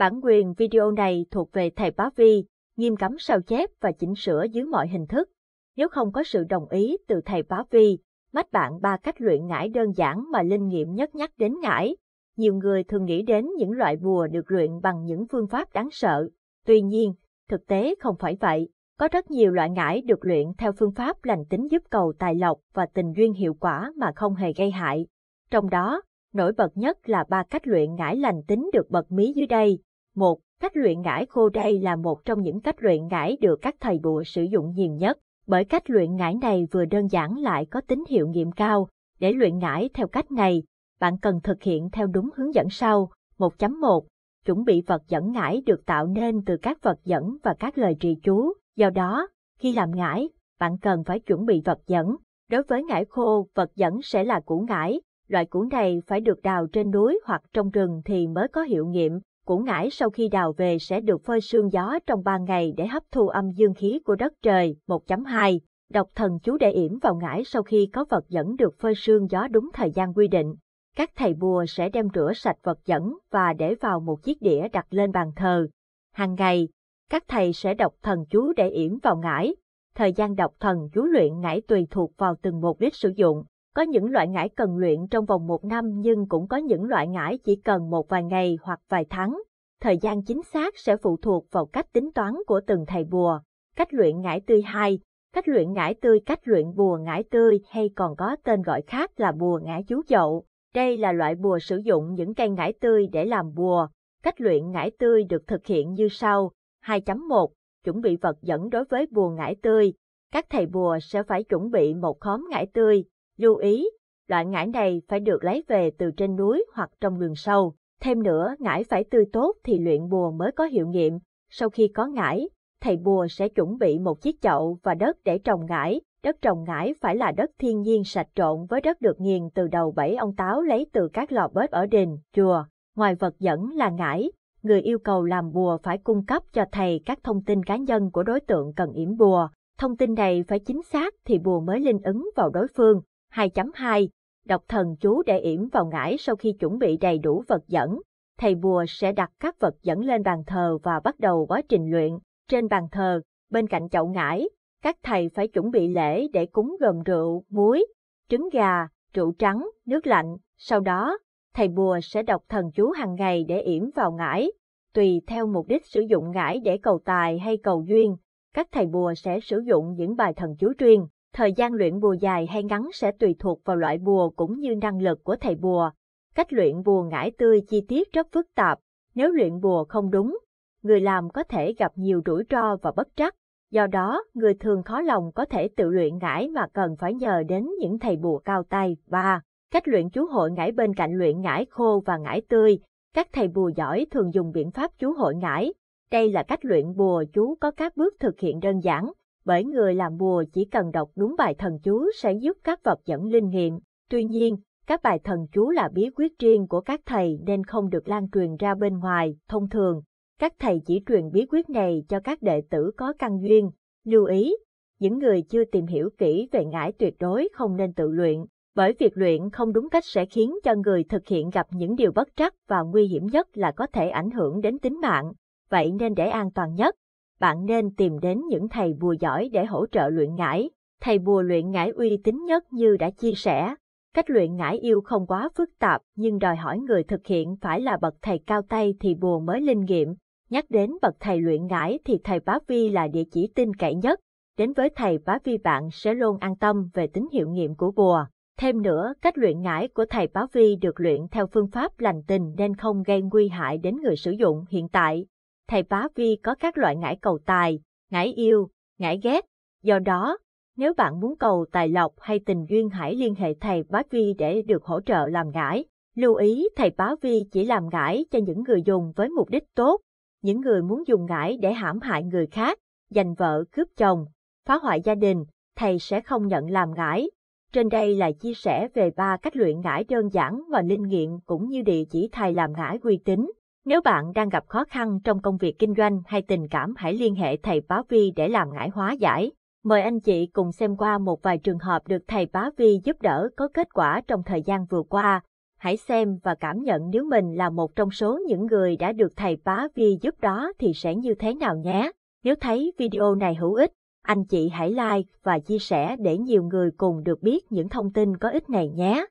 Bản quyền video này thuộc về thầy Bá Vi, nghiêm cấm sao chép và chỉnh sửa dưới mọi hình thức. Nếu không có sự đồng ý từ thầy Bá Vi, mách bạn ba cách luyện ngải đơn giản mà linh nghiệm nhất nhắc đến ngải. Nhiều người thường nghĩ đến những loại bùa được luyện bằng những phương pháp đáng sợ. Tuy nhiên, thực tế không phải vậy. Có rất nhiều loại ngải được luyện theo phương pháp lành tính giúp cầu tài lộc và tình duyên hiệu quả mà không hề gây hại. Trong đó, nổi bật nhất là ba cách luyện ngải lành tính được bật mí dưới đây. 1. Cách luyện ngải khô đây là một trong những cách luyện ngải được các thầy bùa sử dụng nhiều nhất, bởi cách luyện ngải này vừa đơn giản lại có tính hiệu nghiệm cao. Để luyện ngải theo cách này, bạn cần thực hiện theo đúng hướng dẫn sau. 1.1. Chuẩn bị vật dẫn ngải được tạo nên từ các vật dẫn và các lời trì chú. Do đó, khi làm ngải, bạn cần phải chuẩn bị vật dẫn. Đối với ngải khô, vật dẫn sẽ là củ ngải. Loại củ này phải được đào trên núi hoặc trong rừng thì mới có hiệu nghiệm củ ngải sau khi đào về sẽ được phơi sương gió trong 3 ngày để hấp thu âm dương khí của đất trời. 1.2 Độc thần chú để yểm vào ngải sau khi có vật dẫn được phơi sương gió đúng thời gian quy định. Các thầy bùa sẽ đem rửa sạch vật dẫn và để vào một chiếc đĩa đặt lên bàn thờ. Hàng ngày, các thầy sẽ đọc thần chú để yểm vào ngải. Thời gian đọc thần chú luyện ngải tùy thuộc vào từng mục đích sử dụng. Có những loại ngải cần luyện trong vòng một năm nhưng cũng có những loại ngải chỉ cần một vài ngày hoặc vài tháng. Thời gian chính xác sẽ phụ thuộc vào cách tính toán của từng thầy bùa, cách luyện ngải tươi hai, cách luyện ngải tươi, cách luyện bùa ngải tươi hay còn có tên gọi khác là bùa ngải chú dậu. Đây là loại bùa sử dụng những cây ngải tươi để làm bùa. Cách luyện ngải tươi được thực hiện như sau. 2.1. Chuẩn bị vật dẫn đối với bùa ngải tươi. Các thầy bùa sẽ phải chuẩn bị một khóm ngải tươi, Lưu ý, loại ngải này phải được lấy về từ trên núi hoặc trong rừng sâu. Thêm nữa, ngải phải tươi tốt thì luyện bùa mới có hiệu nghiệm. Sau khi có ngải, thầy bùa sẽ chuẩn bị một chiếc chậu và đất để trồng ngải. Đất trồng ngải phải là đất thiên nhiên sạch trộn với đất được nghiền từ đầu bảy ông táo lấy từ các lò bếp ở đền chùa. Ngoài vật dẫn là ngải, người yêu cầu làm bùa phải cung cấp cho thầy các thông tin cá nhân của đối tượng cần yểm bùa. Thông tin này phải chính xác thì bùa mới linh ứng vào đối phương. 2.2 Đọc thần chú để yểm vào ngải sau khi chuẩn bị đầy đủ vật dẫn, thầy bùa sẽ đặt các vật dẫn lên bàn thờ và bắt đầu quá trình luyện. Trên bàn thờ, bên cạnh chậu ngải, các thầy phải chuẩn bị lễ để cúng gồm rượu, muối, trứng gà, rượu trắng, nước lạnh. Sau đó, thầy bùa sẽ đọc thần chú hàng ngày để yểm vào ngải. Tùy theo mục đích sử dụng ngải để cầu tài hay cầu duyên, các thầy bùa sẽ sử dụng những bài thần chú truyền. Thời gian luyện bùa dài hay ngắn sẽ tùy thuộc vào loại bùa cũng như năng lực của thầy bùa. Cách luyện bùa ngải tươi chi tiết rất phức tạp, nếu luyện bùa không đúng, người làm có thể gặp nhiều rủi ro và bất trắc. Do đó, người thường khó lòng có thể tự luyện ngải mà cần phải nhờ đến những thầy bùa cao tay. và Cách luyện chú hội ngải bên cạnh luyện ngải khô và ngải tươi, các thầy bùa giỏi thường dùng biện pháp chú hội ngải. Đây là cách luyện bùa chú có các bước thực hiện đơn giản, bởi người làm bùa chỉ cần đọc đúng bài thần chú sẽ giúp các vật dẫn linh nghiệm. Tuy nhiên, các bài thần chú là bí quyết riêng của các thầy nên không được lan truyền ra bên ngoài. Thông thường, các thầy chỉ truyền bí quyết này cho các đệ tử có căn duyên. Lưu ý, những người chưa tìm hiểu kỹ về ngải tuyệt đối không nên tự luyện, bởi việc luyện không đúng cách sẽ khiến cho người thực hiện gặp những điều bất trắc và nguy hiểm nhất là có thể ảnh hưởng đến tính mạng. Vậy nên để an toàn nhất, bạn nên tìm đến những thầy bùa giỏi để hỗ trợ luyện ngải. Thầy bùa luyện ngải uy tín nhất như đã chia sẻ. Cách luyện ngải yêu không quá phức tạp nhưng đòi hỏi người thực hiện phải là bậc thầy cao tay thì bùa mới linh nghiệm. Nhắc đến bậc thầy luyện ngải thì thầy Bá Vi là địa chỉ tin cậy nhất. Đến với thầy Bá Vi bạn sẽ luôn an tâm về tính hiệu nghiệm của bùa. Thêm nữa, cách luyện ngải của thầy Bá Vi được luyện theo phương pháp lành tình nên không gây nguy hại đến người sử dụng hiện tại thầy bá vi có các loại ngải cầu tài, ngải yêu, ngải ghét. Do đó, nếu bạn muốn cầu tài lộc hay tình duyên hãy liên hệ thầy bá vi để được hỗ trợ làm ngải. Lưu ý thầy bá vi chỉ làm ngải cho những người dùng với mục đích tốt, những người muốn dùng ngải để hãm hại người khác, giành vợ cướp chồng, phá hoại gia đình, thầy sẽ không nhận làm ngải. Trên đây là chia sẻ về ba cách luyện ngải đơn giản và linh nghiệm cũng như địa chỉ thầy làm ngải uy tín. Nếu bạn đang gặp khó khăn trong công việc kinh doanh hay tình cảm hãy liên hệ thầy Bá Vi để làm ngải hóa giải. Mời anh chị cùng xem qua một vài trường hợp được thầy Bá Vi giúp đỡ có kết quả trong thời gian vừa qua. Hãy xem và cảm nhận nếu mình là một trong số những người đã được thầy Bá Vi giúp đó thì sẽ như thế nào nhé. Nếu thấy video này hữu ích, anh chị hãy like và chia sẻ để nhiều người cùng được biết những thông tin có ích này nhé.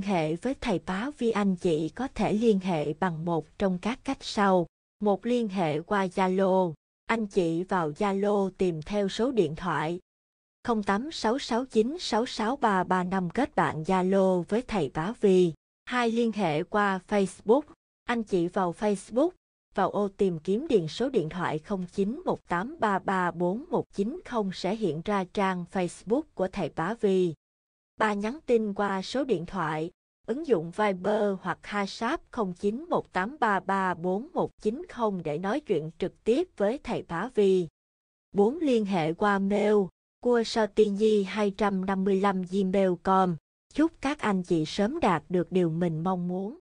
liên hệ với thầy báo vi anh chị có thể liên hệ bằng một trong các cách sau một liên hệ qua zalo anh chị vào zalo tìm theo số điện thoại 0866966335 kết bạn zalo với thầy báo vi hai liên hệ qua facebook anh chị vào facebook vào ô tìm kiếm điền số điện thoại 0918334190 sẽ hiện ra trang Facebook của Thầy Bá Vi bà nhắn tin qua số điện thoại, ứng dụng Viber hoặc WhatsApp 0918334190 để nói chuyện trực tiếp với thầy Bá Vi. 4. Liên hệ qua mail cua sao tiên nhi 255 gmail com chúc các anh chị sớm đạt được điều mình mong muốn